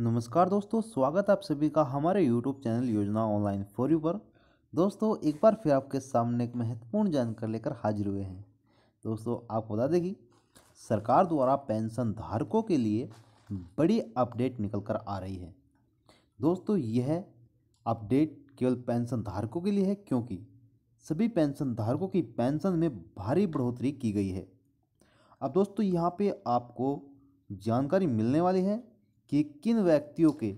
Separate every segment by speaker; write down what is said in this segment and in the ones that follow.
Speaker 1: नमस्कार दोस्तों स्वागत आप सभी का हमारे YouTube channel Yojana online for you पर दोस्तों एक बार फिर आपके सामने एक महत्वपूर्ण जानकारी लेकर हाजिर हुए हैं दोस्तों आपको बता देगी सरकार द्वारा पेंशन धारकों के लिए बड़ी अपडेट निकल कर आ रही है दोस्तों यह अपडेट केवल पेंशन धारकों के लिए है क्योंकि सभी पेंशन धारकों की पेंशन में भारी बढ़ोतरी की गई है अब दोस्तों यहाँ पे आपको जानकारी मिलने वाली है कि किन व्यक्तियों के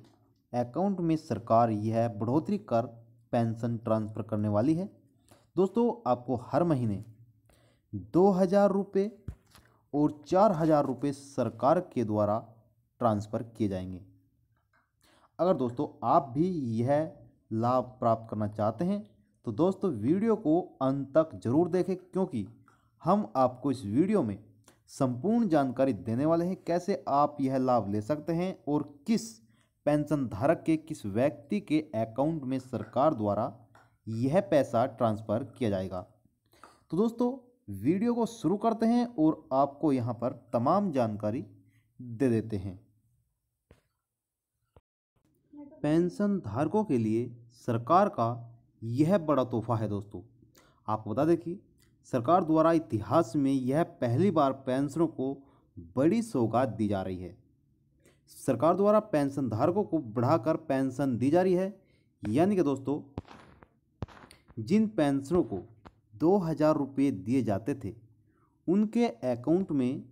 Speaker 1: अकाउंट में सरकार यह बढ़ोतरी कर पेंशन ट्रांसफ़र करने वाली है दोस्तों आपको हर महीने दो हज़ार रुपये और चार हज़ार रुपये सरकार के द्वारा ट्रांसफ़र किए जाएंगे अगर दोस्तों आप भी यह लाभ प्राप्त करना चाहते हैं तो दोस्तों वीडियो को अंत तक ज़रूर देखें क्योंकि हम आपको इस वीडियो में संपूर्ण जानकारी देने वाले हैं कैसे आप यह लाभ ले सकते हैं और किस पेंशन धारक के किस व्यक्ति के अकाउंट में सरकार द्वारा यह पैसा ट्रांसफ़र किया जाएगा तो दोस्तों वीडियो को शुरू करते हैं और आपको यहाँ पर तमाम जानकारी दे देते हैं पेंशन धारकों के लिए सरकार का यह बड़ा तोहफा है दोस्तों आपको बता दें कि सरकार द्वारा इतिहास में यह पहली बार पेंशनों को बड़ी सौगात दी जा रही है सरकार द्वारा पेंशन धारकों को बढ़ाकर पेंशन दी जा रही है यानी कि दोस्तों जिन पेंशनों को दो हज़ार रुपये दिए जाते थे उनके अकाउंट में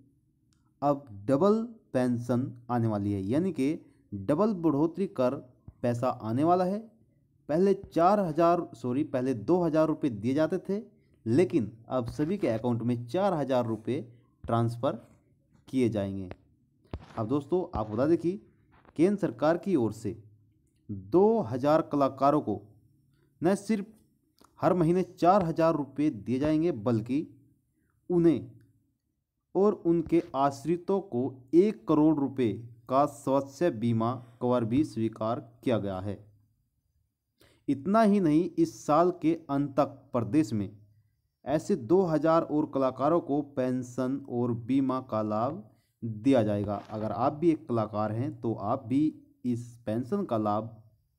Speaker 1: अब डबल पेंशन आने वाली है यानी कि डबल बढ़ोतरी कर पैसा आने वाला है पहले चार हज़ार सॉरी पहले दो हज़ार रुपये दिए जाते थे लेकिन अब सभी के अकाउंट में चार हज़ार रुपये ट्रांसफ़र किए जाएंगे अब दोस्तों आप बता दें कि केंद्र सरकार की ओर से दो हज़ार कलाकारों को न सिर्फ हर महीने चार हज़ार रुपये दिए जाएंगे बल्कि उन्हें और उनके आश्रितों को एक करोड़ रुपये का स्वास्थ्य बीमा कवर भी स्वीकार किया गया है इतना ही नहीं इस साल के अंत तक प्रदेश में ऐसे 2000 और कलाकारों को पेंशन और बीमा का लाभ दिया जाएगा अगर आप भी एक कलाकार हैं तो आप भी इस पेंशन का लाभ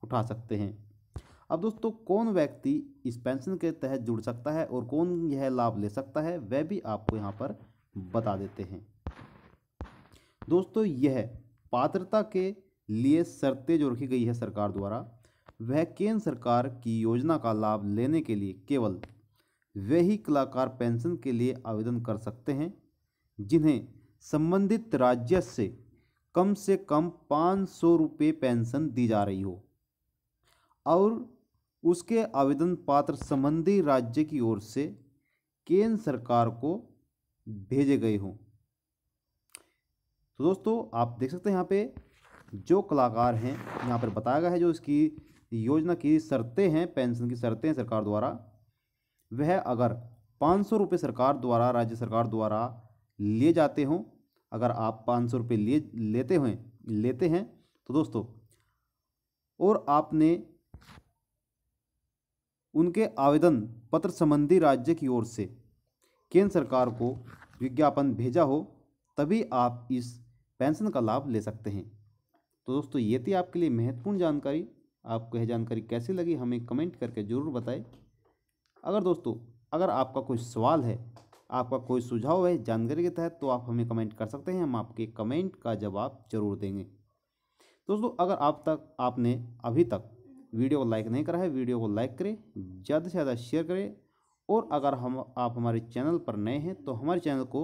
Speaker 1: उठा सकते हैं अब दोस्तों कौन व्यक्ति इस पेंशन के तहत जुड़ सकता है और कौन यह लाभ ले सकता है वह भी आपको यहाँ पर बता देते हैं दोस्तों यह पात्रता के लिए शर्तें जो रखी गई है सरकार द्वारा वह केंद्र सरकार की योजना का लाभ लेने के लिए केवल वे ही कलाकार पेंशन के लिए आवेदन कर सकते हैं जिन्हें संबंधित राज्य से कम से कम पाँच सौ रुपये पेंशन दी जा रही हो और उसके आवेदन पात्र संबंधी राज्य की ओर से केंद्र सरकार को भेजे गए हों तो दोस्तों आप देख सकते हैं यहाँ पे जो कलाकार हैं यहाँ पर बताया गया है जो इसकी योजना की शर्तें हैं पेंशन की शर्तें सरकार द्वारा वह अगर पाँच सौ रुपये सरकार द्वारा राज्य सरकार द्वारा लिए जाते हों अगर आप पाँच सौ रुपये लिए लेते हुए लेते हैं तो दोस्तों और आपने उनके आवेदन पत्र संबंधी राज्य की ओर से केंद्र सरकार को विज्ञापन भेजा हो तभी आप इस पेंशन का लाभ ले सकते हैं तो दोस्तों ये थी आपके लिए महत्वपूर्ण जानकारी आपको यह जानकारी कैसी लगी हमें कमेंट करके ज़रूर बताएं अगर दोस्तों अगर आपका कोई सवाल है आपका कोई सुझाव है जानकारी के तहत तो आप हमें कमेंट कर सकते हैं हम आपके कमेंट का जवाब जरूर देंगे दोस्तों अगर आप तक आपने अभी तक वीडियो को लाइक नहीं करा है वीडियो को लाइक करें ज़्यादा से ज़्यादा शेयर करें और अगर हम आप हमारे चैनल पर नए हैं तो हमारे चैनल को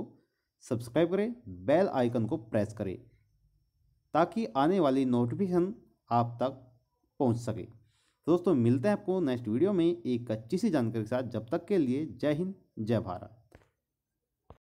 Speaker 1: सब्सक्राइब करें बेल आइकन को प्रेस करें ताकि आने वाली नोटिफिकेशन आप तक पहुंच सके तो दोस्तों मिलते हैं आपको नेक्स्ट वीडियो में एक अच्छी सी जानकारी के साथ जब तक के लिए जय हिंद जय भारत